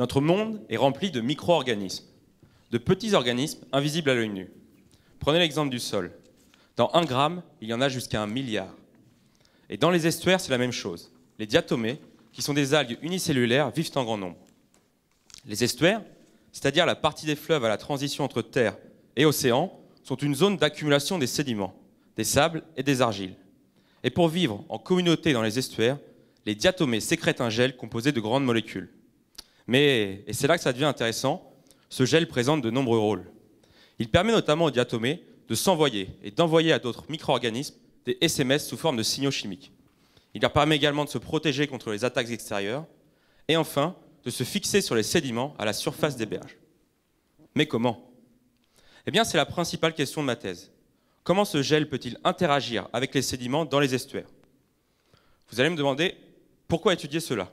Notre monde est rempli de micro-organismes, de petits organismes invisibles à l'œil nu. Prenez l'exemple du sol. Dans un gramme, il y en a jusqu'à un milliard. Et dans les estuaires, c'est la même chose. Les diatomées, qui sont des algues unicellulaires, vivent en grand nombre. Les estuaires, c'est-à-dire la partie des fleuves à la transition entre terre et océan, sont une zone d'accumulation des sédiments, des sables et des argiles. Et pour vivre en communauté dans les estuaires, les diatomées sécrètent un gel composé de grandes molécules. Mais, et c'est là que ça devient intéressant, ce gel présente de nombreux rôles. Il permet notamment aux diatomées de s'envoyer et d'envoyer à d'autres micro-organismes des SMS sous forme de signaux chimiques. Il leur permet également de se protéger contre les attaques extérieures et enfin de se fixer sur les sédiments à la surface des berges. Mais comment Eh bien, c'est la principale question de ma thèse. Comment ce gel peut-il interagir avec les sédiments dans les estuaires Vous allez me demander pourquoi étudier cela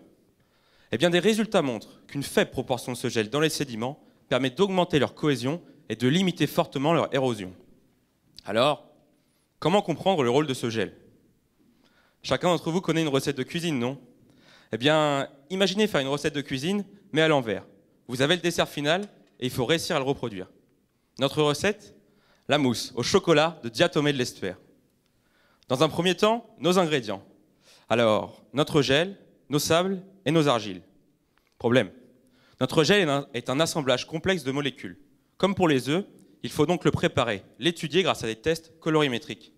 eh bien, des résultats montrent qu'une faible proportion de ce gel dans les sédiments permet d'augmenter leur cohésion et de limiter fortement leur érosion. Alors, comment comprendre le rôle de ce gel Chacun d'entre vous connaît une recette de cuisine, non Eh bien, imaginez faire une recette de cuisine, mais à l'envers. Vous avez le dessert final et il faut réussir à le reproduire. Notre recette La mousse au chocolat de Diatomée de l'estuaire. Dans un premier temps, nos ingrédients. Alors, notre gel, nos sables et nos argiles. Problème. Notre gel est un assemblage complexe de molécules. Comme pour les œufs, il faut donc le préparer, l'étudier grâce à des tests colorimétriques.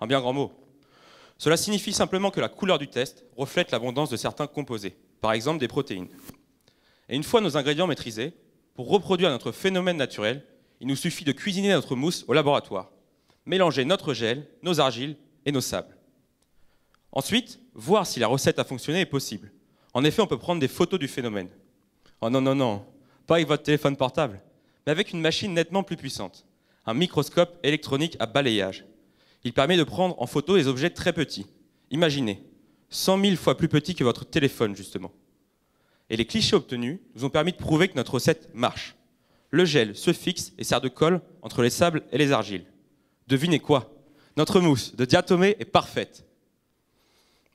Un bien grand mot. Cela signifie simplement que la couleur du test reflète l'abondance de certains composés, par exemple des protéines. Et une fois nos ingrédients maîtrisés, pour reproduire notre phénomène naturel, il nous suffit de cuisiner notre mousse au laboratoire, mélanger notre gel, nos argiles et nos sables. Ensuite, voir si la recette a fonctionné est possible. En effet, on peut prendre des photos du phénomène. Oh non, non, non, pas avec votre téléphone portable, mais avec une machine nettement plus puissante, un microscope électronique à balayage. Il permet de prendre en photo des objets très petits. Imaginez, 100 000 fois plus petits que votre téléphone, justement. Et les clichés obtenus nous ont permis de prouver que notre recette marche. Le gel se fixe et sert de colle entre les sables et les argiles. Devinez quoi Notre mousse de diatomée est parfaite.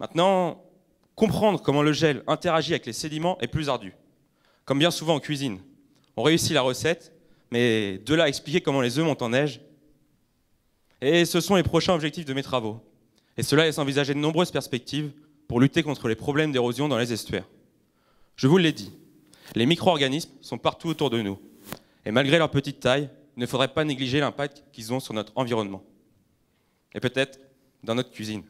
Maintenant, comprendre comment le gel interagit avec les sédiments est plus ardu. Comme bien souvent en cuisine, on réussit la recette, mais de là à expliquer comment les œufs montent en neige. Et ce sont les prochains objectifs de mes travaux. Et cela laisse envisager de nombreuses perspectives pour lutter contre les problèmes d'érosion dans les estuaires. Je vous l'ai dit, les micro-organismes sont partout autour de nous. Et malgré leur petite taille, il ne faudrait pas négliger l'impact qu'ils ont sur notre environnement. Et peut-être dans notre cuisine.